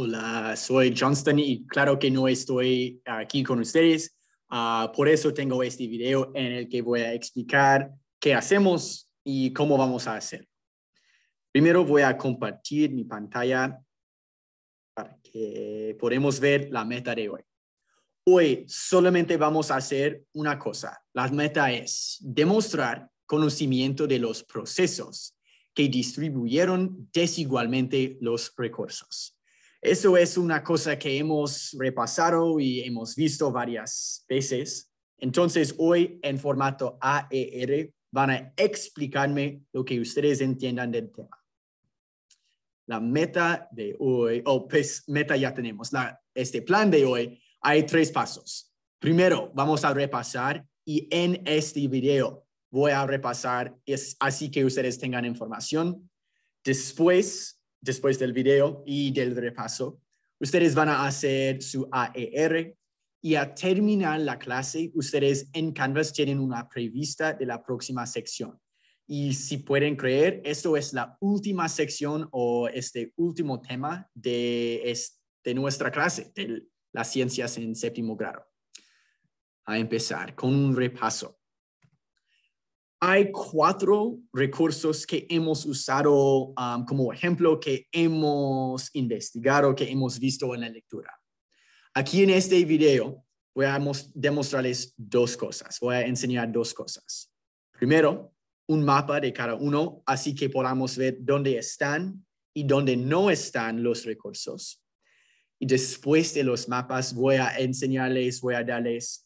Hola, soy Johnston y claro que no estoy aquí con ustedes. Ah, por eso tengo este video en el que voy a explicar qué hacemos y cómo vamos a hacer. Primero voy a compartir mi pantalla para que podamos ver la meta de hoy. Hoy solamente vamos a hacer una cosa. La meta es demostrar conocimiento de los procesos que distribuyeron desigualmente los recursos. Eso es una cosa que hemos repasado y hemos visto varias veces. Entonces, hoy en formato AER van a explicarme lo que ustedes entiendan del tema. La meta de hoy, o pues meta ya tenemos, la, este plan de hoy, hay tres pasos. Primero, vamos a repasar y en este video voy a repasar, es así que ustedes tengan información. Después, después del video y del repaso, ustedes van a hacer su AER y a terminar la clase, ustedes en Canvas tienen una prevista de la próxima sección. Y si pueden creer, esto es la última sección o este último tema de, de nuestra clase, de las ciencias en séptimo grado. A empezar con un repaso. Hay cuatro recursos que hemos usado um, como ejemplo, que hemos investigado, que hemos visto en la lectura. Aquí en este video voy a demostrarles dos cosas, voy a enseñar dos cosas. Primero, un mapa de cada uno, así que podamos ver dónde están y dónde no están los recursos. Y después de los mapas voy a enseñarles, voy a darles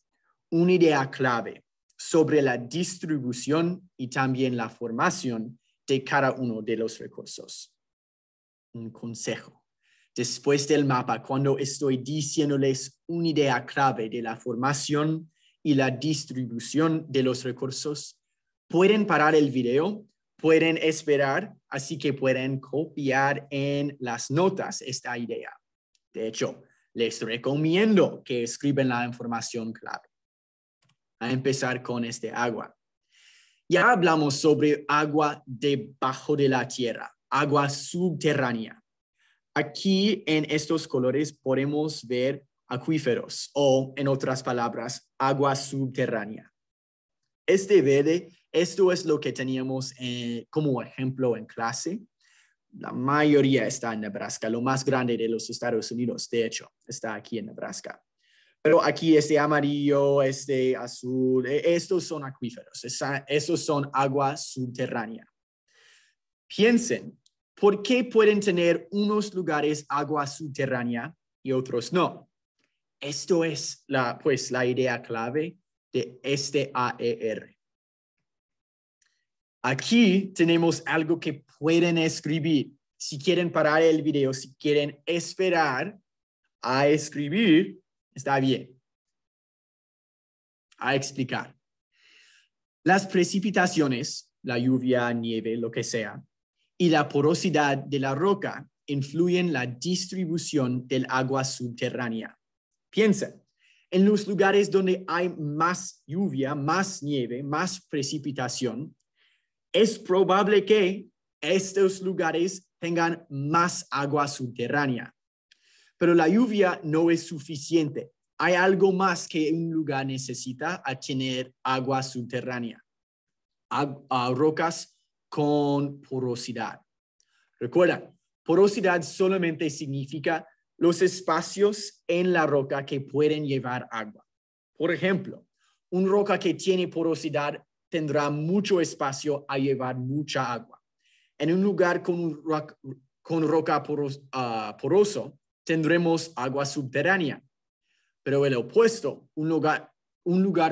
una idea clave sobre la distribución y también la formación de cada uno de los recursos. Un consejo. Después del mapa, cuando estoy diciéndoles una idea clave de la formación y la distribución de los recursos, pueden parar el video, pueden esperar, así que pueden copiar en las notas esta idea. De hecho, les recomiendo que escriban la información clave a empezar con este agua. Ya hablamos sobre agua debajo de la tierra, agua subterránea. Aquí en estos colores podemos ver acuíferos o, en otras palabras, agua subterránea. Este verde, esto es lo que teníamos eh, como ejemplo en clase. La mayoría está en Nebraska, lo más grande de los Estados Unidos, de hecho, está aquí en Nebraska. Pero aquí este amarillo, este azul, e-, estos son acuíferos, estos son agua subterránea. Piensen, ¿por qué pueden tener unos lugares agua subterránea y otros no? Esto es la, pues, la idea clave de este AER. Aquí tenemos algo que pueden escribir. Si quieren parar el video, si quieren esperar a escribir, Está bien. A explicar. Las precipitaciones, la lluvia, nieve, lo que sea, y la porosidad de la roca influyen la distribución del agua subterránea. Piensa, en los lugares donde hay más lluvia, más nieve, más precipitación, es probable que estos lugares tengan más agua subterránea pero la lluvia no es suficiente. Hay algo más que un lugar necesita a tener agua subterránea, rocas con porosidad. Recuerda, porosidad solamente significa los espacios en la roca que pueden llevar agua. Por ejemplo, una roca que tiene porosidad tendrá mucho espacio a llevar mucha agua. En un lugar con, roca, ah, poroso, tendremos agua subterránea. Pero el opuesto, un lugar,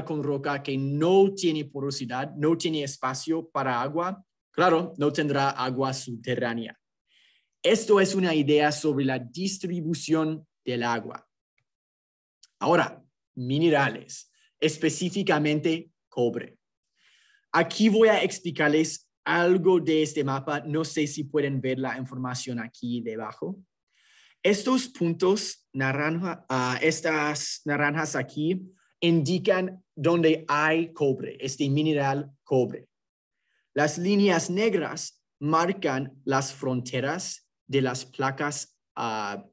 con roca que no tiene porosidad, no tiene espacio para agua, claro, no tendrá agua subterránea. Esto es una idea sobre la distribución del agua. Ahora, minerales, específicamente cobre. Aquí voy a explicarles algo de este mapa. No sé si pueden ver la información aquí debajo. Estos puntos naranja, ah, estas naranjas aquí indican donde hay cobre, este mineral cobre. Las líneas negras marcan las fronteras de las placas ah,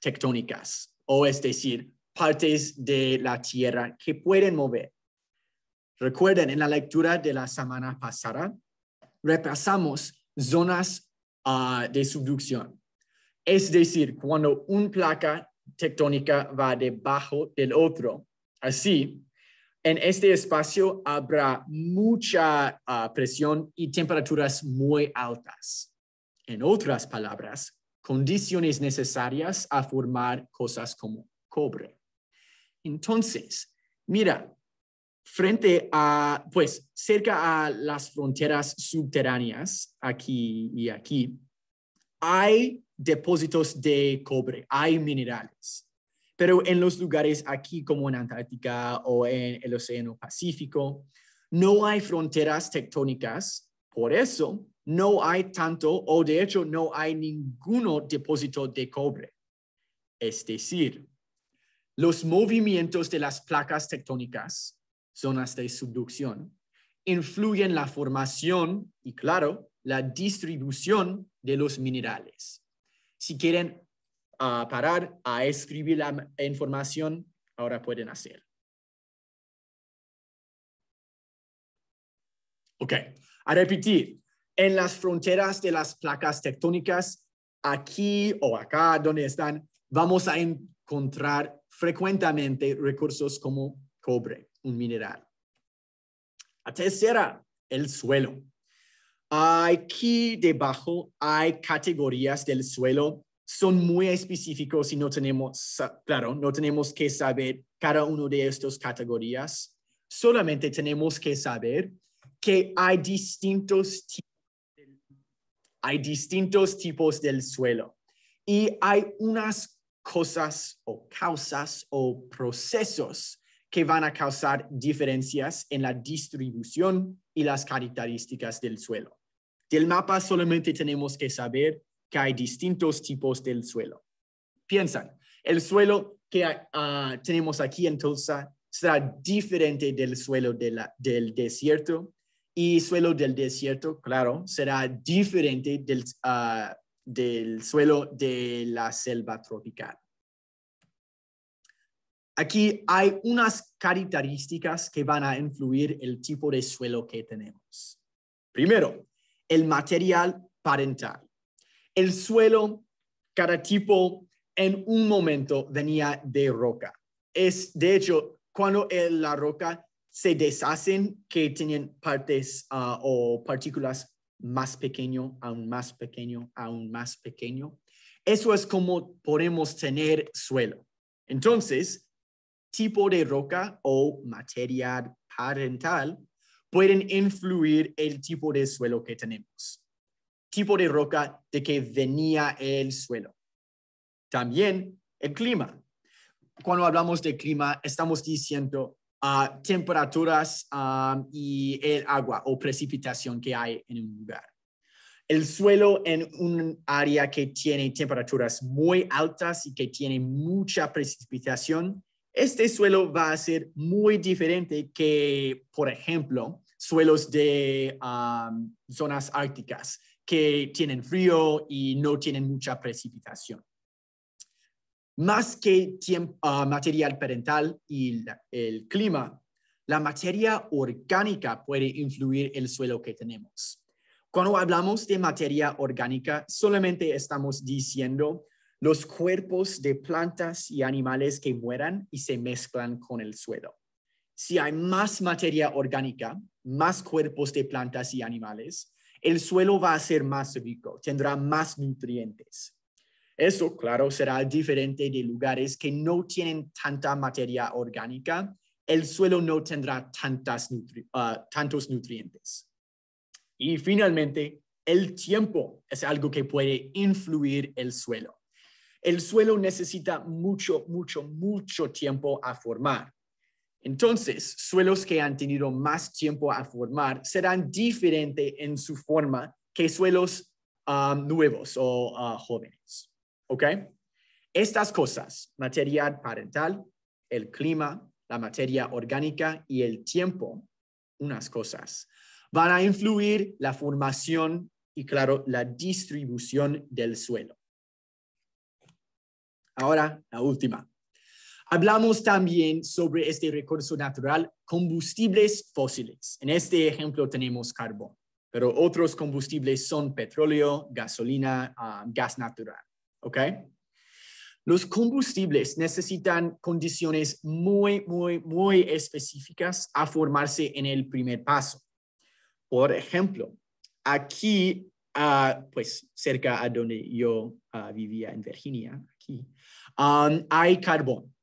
tectónicas, o es decir, partes de la Tierra que pueden mover. Recuerden, en la lectura de la semana pasada, repasamos zonas ah, de subducción, es decir, cuando una placa tectónica va debajo del otro. Así, en este espacio habrá mucha ah, presión y temperaturas muy altas. En otras palabras, condiciones necesarias a formar cosas como cobre. Entonces, mira, frente a, pues, cerca a las fronteras subterráneas, aquí y aquí, hay depósitos de cobre, hay minerales, pero en los lugares aquí como en Antártica o en el Océano Pacífico, no hay fronteras tectónicas, por eso no hay tanto o de hecho no hay ninguno depósito de cobre. Es decir, los movimientos de las placas tectónicas, zonas de subducción, influyen la formación y, claro, la distribución de los minerales. Si quieren ah, parar a escribir la información, ahora pueden hacer. Ok, a repetir, en las fronteras de las placas tectónicas, aquí o acá donde están, vamos a encontrar frecuentemente recursos como cobre, un mineral. A tercera, el suelo. Aquí debajo hay categorías del suelo, son muy específicos y no tenemos, claro, no tenemos que saber cada una de estas categorías, solamente tenemos que saber que hay distintos tipos, hay distintos tipos del suelo y hay unas cosas o causas o procesos que van a causar diferencias en la distribución y las características del suelo. Del mapa solamente tenemos que saber que hay distintos tipos del suelo. Piensan, el suelo que ah, tenemos aquí en Tulsa será diferente del suelo del desierto y suelo del desierto, claro, será diferente del ah, suelo de la selva tropical. Aquí hay unas características que van a influir el tipo de suelo que tenemos. Primero, el material parental. El suelo, cada tipo, en un momento venía de roca. Es, de hecho, cuando la roca se deshacen, que tienen partes ah, o partículas más pequeño, aún más pequeño, aún más pequeño. Eso es como podemos tener suelo. Entonces, tipo de roca o material parental pueden influir el tipo de suelo que tenemos, tipo de roca de que venía el suelo. También el clima. Cuando hablamos de clima, estamos diciendo ah, temperaturas ah, y el agua o precipitación que hay en un lugar. El suelo en un área que tiene temperaturas muy altas y que tiene mucha precipitación este suelo va a ser muy diferente que, por ejemplo, suelos de zonas árticas que tienen frío y no tienen mucha precipitación. Más que ah, material parental y el clima, la materia orgánica puede influir el suelo que tenemos. Cuando hablamos de materia orgánica, solamente estamos diciendo los cuerpos de plantas y animales que mueran y se mezclan con el suelo. Si hay más materia orgánica, más cuerpos de plantas y animales, el suelo va a ser más rico, tendrá más nutrientes. Eso, claro, será diferente de lugares que no tienen tanta materia orgánica. El suelo no tendrá ah, tantos nutrientes. Y finalmente, el tiempo es algo que puede influir el suelo el suelo necesita mucho, mucho, mucho tiempo a formar. Entonces, suelos que han tenido más tiempo a formar serán diferentes en su forma que suelos um, nuevos o uh, jóvenes. ¿Ok? Estas cosas, material parental, el clima, la materia orgánica y el tiempo, unas cosas, van a influir la formación y, claro, la distribución del suelo. Ahora, la última. Hablamos también sobre este recurso natural, combustibles fósiles. En este ejemplo tenemos carbón, pero otros combustibles son petróleo, gasolina, ah, gas natural. Los combustibles necesitan condiciones muy, muy, muy específicas a formarse en el primer paso. Por ejemplo, aquí, ah, pues cerca a donde yo ah, vivía en Virginia, Um, hay carbón.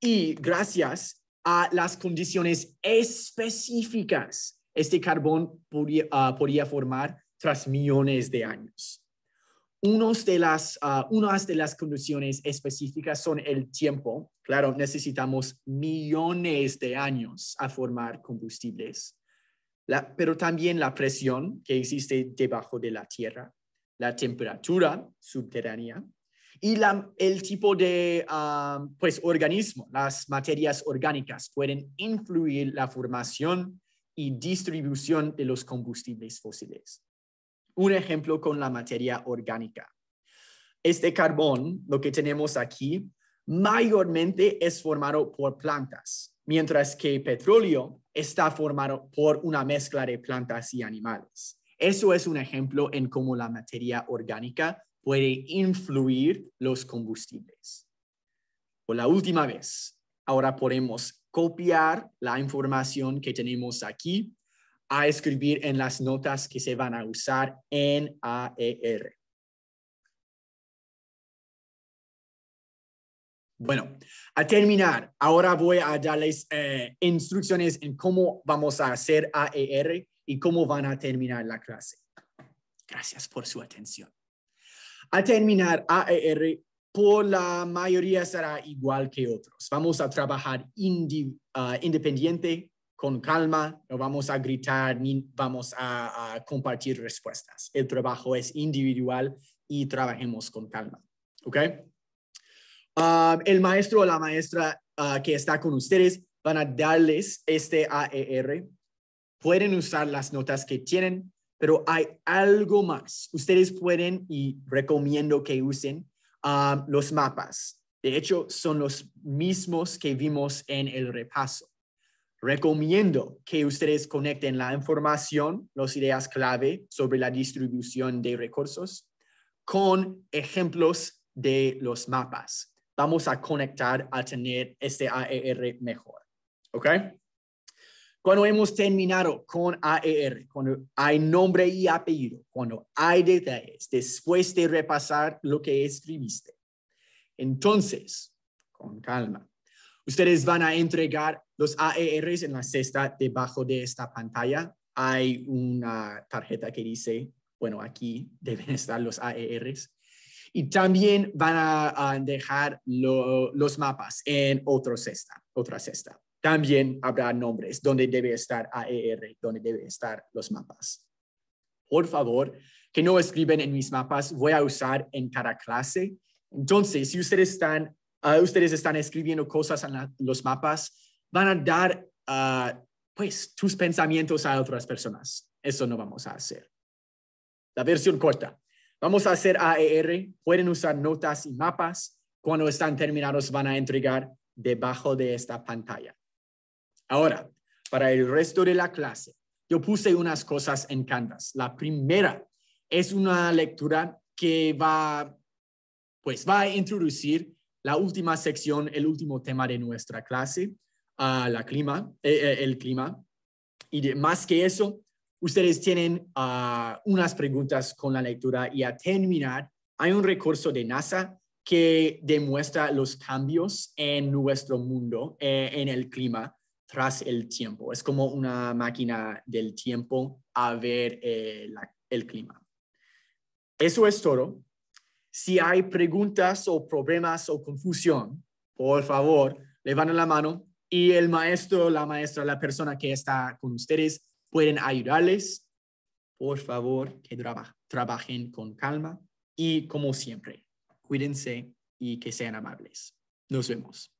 Y gracias a las condiciones específicas, este carbón podría uh, formar tras millones de años. de las, uh, unas de las condiciones específicas son el tiempo. Claro, necesitamos millones de años a formar combustibles. pero también la presión que existe debajo de la Tierra, la temperatura subterránea, y el tipo de ah, pues, organismo, las materias orgánicas pueden influir la formación y distribución de los combustibles fósiles. Un ejemplo con la materia orgánica. Este carbón, lo que tenemos aquí, mayormente es formado por plantas, mientras que petróleo está formado por una mezcla de plantas y animales. Eso es un ejemplo en cómo la materia orgánica puede influir los combustibles. Por la última vez, ahora podemos copiar la información que tenemos aquí a escribir en las notas que se van a usar en AER. Bueno, a terminar, ahora voy a darles eh, instrucciones en cómo vamos a hacer AER y cómo van a terminar la clase. Gracias por su atención. Al terminar AER, por la mayoría será igual que otros. Vamos a trabajar ah, independiente, con calma, no vamos a gritar ni vamos a, compartir respuestas. El trabajo es individual y trabajemos con calma. ¿Ok? Ah, el maestro o la maestra ah, que está con ustedes van a darles este AER. Pueden usar las notas que tienen pero hay algo más. Ustedes pueden y recomiendo que usen ah, los mapas. De hecho, son los mismos que vimos en el repaso. Recomiendo que ustedes conecten la información, las ideas clave sobre la distribución de recursos con ejemplos de los mapas. Vamos a conectar a tener este AER mejor. ¿Ok? Cuando hemos terminado con AER, cuando hay nombre y apellido, cuando hay detalles, después de repasar lo que escribiste, entonces, con calma, ustedes van a entregar los AERs en la cesta debajo de esta pantalla. Hay una tarjeta que dice, bueno, aquí deben estar los AERs. Y también van a, dejar los mapas en otra cesta, otra cesta. También habrá nombres donde debe estar AER, donde debe estar los mapas. Por favor, que no escriben en mis mapas, voy a usar en cada clase. Entonces, si ustedes están, ah, ustedes están escribiendo cosas en los mapas, van a dar ah, pues tus pensamientos a otras personas. Eso no vamos a hacer. La versión corta. Vamos a hacer AER. Pueden usar notas y mapas. Cuando están terminados, van a entregar debajo de esta pantalla. Ahora, para el resto de la clase, yo puse unas cosas en Canvas. La primera es una lectura que va, pues va a introducir la última sección, el último tema de nuestra clase, a la clima, eh, eh, el clima. Y más que eso, ustedes tienen ah, unas preguntas con la lectura y a terminar, hay un recurso de NASA que demuestra los cambios en nuestro mundo, eh, en el clima, tras el tiempo. Es como una máquina del tiempo a ver eh, el clima. Eso es todo. Si hay preguntas o problemas o confusión, por favor, levanten la mano y el maestro, la maestra, la persona que está con ustedes pueden ayudarles. Por favor, que trabajen con calma y como siempre, cuídense y que sean amables. Nos vemos.